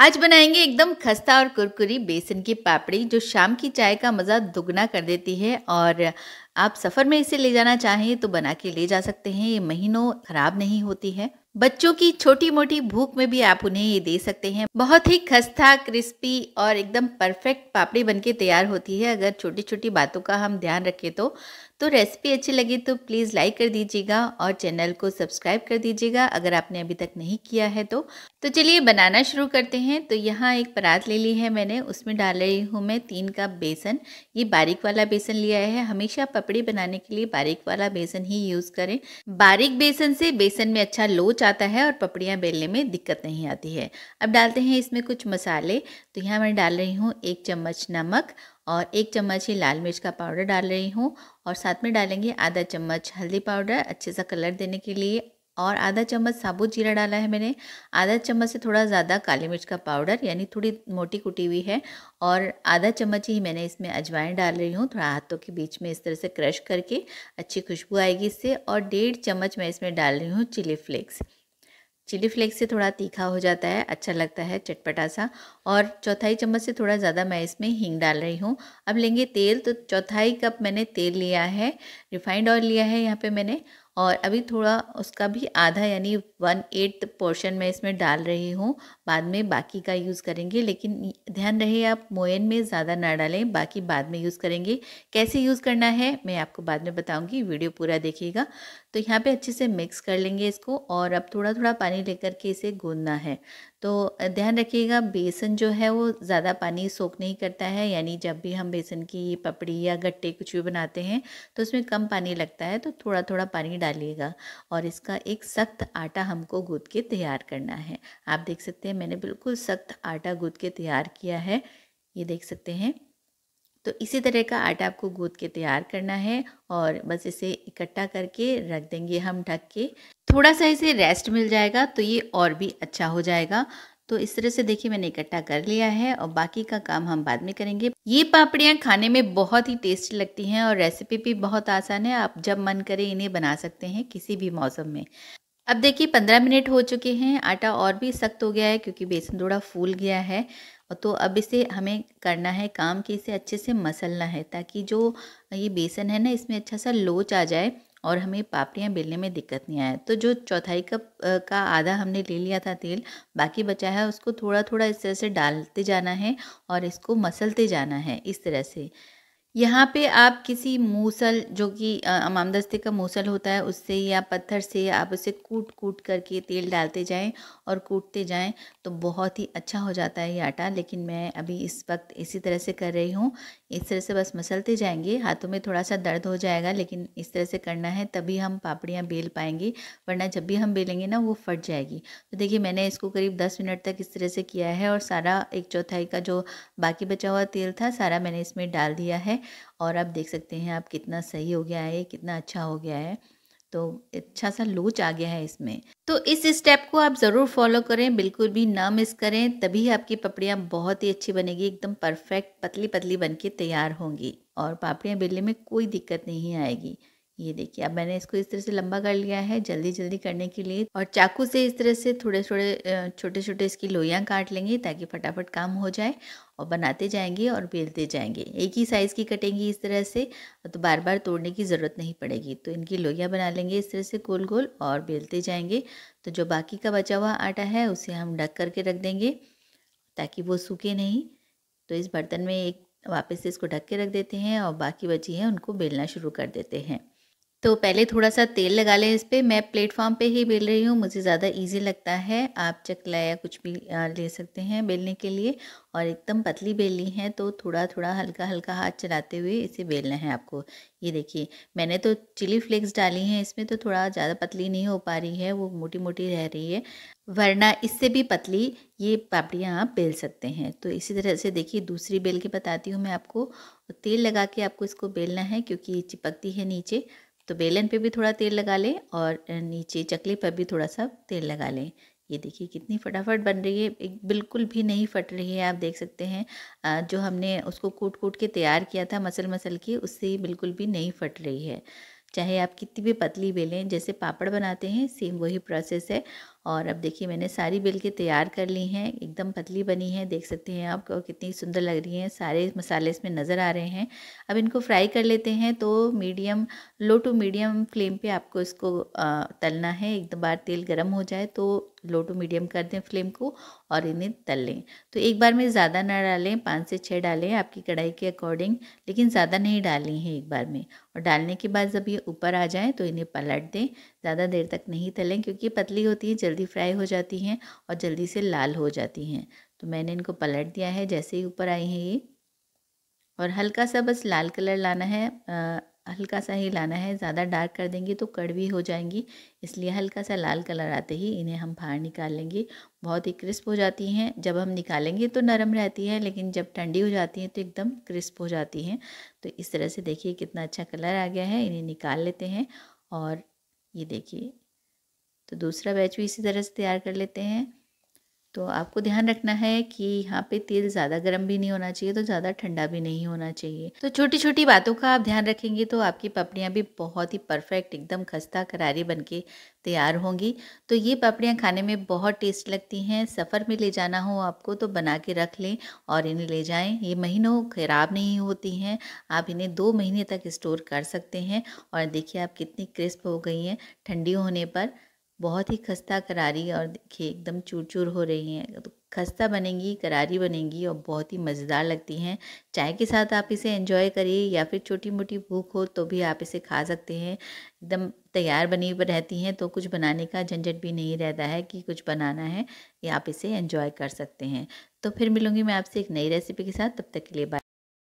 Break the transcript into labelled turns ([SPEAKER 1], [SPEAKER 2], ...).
[SPEAKER 1] आज बनाएंगे एकदम खस्ता और कुरकुरी बेसन की पापड़ी जो शाम की चाय का मज़ा दुगना कर देती है और आप सफ़र में इसे ले जाना चाहें तो बना के ले जा सकते हैं ये महीनों खराब नहीं होती है बच्चों की छोटी मोटी भूख में भी आप उन्हें ये दे सकते हैं बहुत ही खस्ता क्रिस्पी और एकदम परफेक्ट पापड़ी बनके तैयार होती है अगर छोटी छोटी बातों का हम ध्यान रखें तो तो रेसिपी अच्छी लगी तो प्लीज़ लाइक कर दीजिएगा और चैनल को सब्सक्राइब कर दीजिएगा अगर आपने अभी तक नहीं किया है तो तो चलिए बनाना शुरू करते हैं तो यहाँ एक परात ले ली है मैंने उसमें डाल रही हूँ मैं तीन कप बेसन ये बारीक वाला बेसन लिया है हमेशा पापड़ी बनाने के लिए बारीक वाला बेसन ही यूज़ करें बारीक बेसन से बेसन में अच्छा लोच आता है और पपड़ियाँ बेलने में दिक्कत नहीं आती है अब डालते हैं इसमें कुछ मसाले तो यहाँ मैं डाल रही हूँ एक चम्मच नमक और एक चम्मच ही लाल मिर्च का पाउडर डाल रही हूँ और साथ में डालेंगे आधा चम्मच हल्दी पाउडर अच्छे सा कलर देने के लिए और आधा चम्मच साबुत जीरा डाला है मैंने आधा चम्मच से थोड़ा ज़्यादा काली मिर्च का पाउडर यानी थोड़ी मोटी कुटी हुई है और आधा चम्मच ही मैंने इसमें अजवाइन डाल रही हूँ थोड़ा हाथों के बीच में इस तरह से क्रश करके अच्छी खुशबू आएगी इससे और डेढ़ चम्मच मैं इसमें डाल रही हूँ चिली फ्लेक्स चिली फ्लेक्स से थोड़ा तीखा हो जाता है अच्छा लगता है चटपटा सा और चौथाई चम्मच से थोड़ा ज़्यादा मैं इसमें हींग डाल रही हूँ अब लेंगे तेल तो चौथाई कप मैंने तेल लिया है रिफाइंड ऑयल लिया है यहाँ पे मैंने और अभी थोड़ा उसका भी आधा यानी वन एट्थ पोर्शन मैं इसमें डाल रही हूँ बाद में बाकी का यूज़ करेंगे लेकिन ध्यान रहे आप मोयन में ज़्यादा ना डालें बाकी बाद में यूज़ करेंगे कैसे यूज़ करना है मैं आपको बाद में बताऊंगी वीडियो पूरा देखिएगा तो यहाँ पे अच्छे से मिक्स कर लेंगे इसको और अब थोड़ा थोड़ा पानी लेकर के इसे गूंदना है तो ध्यान रखिएगा बेसन जो है वो ज़्यादा पानी सोख नहीं करता है यानी जब भी हम बेसन की पपड़ी या गट्टे कुछ भी बनाते हैं तो उसमें कम पानी लगता है तो थोड़ा थोड़ा पानी डालिएगा और इसका एक सख्त आटा हमको गूँद के तैयार करना है आप देख सकते हैं मैंने बिल्कुल सख्त आटा गूद के तैयार किया है ये देख सकते हैं तो इसी तरह का आटा आपको गूद के तैयार करना है और बस इसे इकट्ठा करके रख देंगे हम ढक के थोड़ा सा इसे रेस्ट मिल जाएगा तो ये और भी अच्छा हो जाएगा तो इस तरह से देखिए मैंने इकट्ठा कर लिया है और बाकी का काम हम बाद में करेंगे ये पापड़ियाँ खाने में बहुत ही टेस्टी लगती हैं और रेसिपी भी बहुत आसान है आप जब मन करे इन्हें बना सकते हैं किसी भी मौसम में अब देखिए पंद्रह मिनट हो चुके हैं आटा और भी सख्त हो गया है क्योंकि बेसन थोड़ा फूल गया है तो अब इसे हमें करना है काम कि इसे अच्छे से मसलना है ताकि जो ये बेसन है ना इसमें अच्छा सा लोच आ जाए और हमें पापड़ियाँ बेलने में दिक्कत नहीं आए तो जो चौथाई कप का आधा हमने ले लिया था तेल बाकी बचा है उसको थोड़ा थोड़ा इस तरह से डालते जाना है और इसको मसलते जाना है इस तरह से यहाँ पे आप किसी मूसल जो कि आमामदस्ते का मूसल होता है उससे या पत्थर से आप उसे कूट कूट करके तेल डालते जाएं और कूटते जाएं तो बहुत ही अच्छा हो जाता है ये आटा लेकिन मैं अभी इस वक्त इसी तरह से कर रही हूँ इस तरह से बस मसलते जाएंगे हाथों में थोड़ा सा दर्द हो जाएगा लेकिन इस तरह से करना है तभी हम पापड़ियाँ बेल पाएंगे वरना जब भी हम बेलेंगे ना वो फट जाएगी तो देखिए मैंने इसको करीब दस मिनट तक इस तरह से किया है और सारा एक चौथाई का जो बाकी बचा हुआ तेल था सारा मैंने इसमें डाल दिया है और आप देख सकते हैं आप कितना सही हो गया है कितना अच्छा हो गया है तो अच्छा सा लोच आ गया है इसमें तो इस स्टेप को आप ज़रूर फॉलो करें बिल्कुल भी ना मिस करें तभी आपकी पपड़ियाँ बहुत ही अच्छी बनेगी एकदम परफेक्ट पतली पतली बन के तैयार होंगी और पापड़ियाँ बेलने में कोई दिक्कत नहीं आएगी ये देखिए अब मैंने इसको इस तरह से लंबा कर लिया है जल्दी जल्दी करने के लिए और चाकू से इस तरह से थोड़े थोड़े छोटे छोटे इसकी लोहियाँ काट लेंगे ताकि फटाफट काम हो जाए और बनाते जाएंगे और बेलते जाएंगे एक ही साइज़ की कटेंगी इस तरह से तो बार बार तोड़ने की ज़रूरत नहीं पड़ेगी तो इनकी लोहियाँ बना लेंगे इस तरह से गोल गोल और बेलते जाएंगे तो जो बाकी का बचा हुआ आटा है उसे हम ढक करके रख देंगे ताकि वो सूखे नहीं तो इस बर्तन में एक वापस से इसको ढक के रख देते हैं और बाकी बची हैं उनको बेलना शुरू कर देते हैं तो पहले थोड़ा सा तेल लगा लें इस पर मैं प्लेटफॉर्म पे ही बेल रही हूँ मुझे ज़्यादा इजी लगता है आप चकला या कुछ भी ले सकते हैं बेलने के लिए और एकदम पतली बेलनी है तो थोड़ा थोड़ा हल्का हल्का हाथ चलाते हुए इसे बेलना है आपको ये देखिए मैंने तो चिली फ्लेक्स डाली हैं इसमें तो थोड़ा ज़्यादा पतली नहीं हो पा रही है वो मोटी मोटी रह रही है वरना इससे भी पतली ये पापड़ियाँ आप बेल सकते हैं तो इसी तरह से देखिए दूसरी बेल के बताती हूँ मैं आपको तेल लगा के आपको इसको बेलना है क्योंकि ये चिपकती है नीचे तो बेलन पे भी थोड़ा तेल लगा लें और नीचे चकली पर भी थोड़ा सा तेल लगा लें ये देखिए कितनी फटाफट बन रही है एक बिल्कुल भी नहीं फट रही है आप देख सकते हैं जो हमने उसको कूट कूट के तैयार किया था मसल मसल की उससे बिल्कुल भी नहीं फट रही है चाहे आप कितनी भी पतली बेलें जैसे पापड़ बनाते हैं सेम वही प्रोसेस है और अब देखिए मैंने सारी के तैयार कर ली हैं एकदम पतली बनी है देख सकते हैं आप कितनी सुंदर लग रही हैं सारे मसाले इसमें नज़र आ रहे हैं अब इनको फ्राई कर लेते हैं तो medium low to medium flame पे आपको इसको तलना है एक बार तेल गर्म हो जाए तो लो टू मीडियम कर दें फ्लेम को और इन्हें तल लें तो एक बार में ज़्यादा ना डालें पाँच से छः डालें आपकी कढ़ाई के अकॉर्डिंग लेकिन ज़्यादा नहीं डालनी है एक बार में और डालने के बाद जब ये ऊपर आ जाएँ तो इन्हें पलट दें ज़्यादा देर तक नहीं तलें क्योंकि पतली होती है जल्दी फ्राई हो जाती हैं और जल्दी से लाल हो जाती हैं तो मैंने इनको पलट दिया है जैसे ही ऊपर आई हैं ये और हल्का सा बस लाल कलर लाना है आ, हल्का सा ही लाना है ज़्यादा डार्क कर देंगे तो कड़वी हो जाएंगी इसलिए हल्का सा लाल कलर आते ही इन्हें हम बाहर निकाल लेंगे बहुत ही क्रिस्प हो जाती हैं जब हम निकालेंगे तो नरम रहती है लेकिन जब ठंडी हो जाती हैं तो एकदम क्रिस्प हो जाती हैं तो इस तरह से देखिए कितना अच्छा कलर आ गया है इन्हें निकाल लेते हैं और ये देखिए तो दूसरा बैच भी इसी तरह से तैयार कर लेते हैं तो आपको ध्यान रखना है कि यहाँ पे तेल ज़्यादा गर्म भी नहीं होना चाहिए तो ज़्यादा ठंडा भी नहीं होना चाहिए तो छोटी छोटी बातों का आप ध्यान रखेंगे तो आपकी पपड़ियाँ भी बहुत ही परफेक्ट एकदम खस्ता करारी बन के तैयार होंगी तो ये पापड़ियाँ खाने में बहुत टेस्ट लगती हैं सफ़र में ले जाना हो आपको तो बना के रख लें और इन्हें ले जाएं ये महीनों ख़राब नहीं होती हैं आप इन्हें दो महीने तक स्टोर कर सकते हैं और देखिए आप कितनी क्रिस्प हो गई हैं ठंडी होने पर बहुत ही खस्ता करारी और देखिए एकदम चूर चूर हो रही हैं तो खस्ता बनेंगी करारी बनेंगी और बहुत ही मज़ेदार लगती हैं चाय के साथ आप इसे एंजॉय करिए या फिर छोटी मोटी भूख हो तो भी आप इसे खा सकते हैं एकदम तैयार बनी रहती हैं तो कुछ बनाने का झंझट भी नहीं रहता है कि कुछ बनाना है या आप इसे एंजॉय कर सकते हैं तो फिर मिलूँगी मैं आपसे एक नई रेसिपी के साथ तब तक के लिए बाय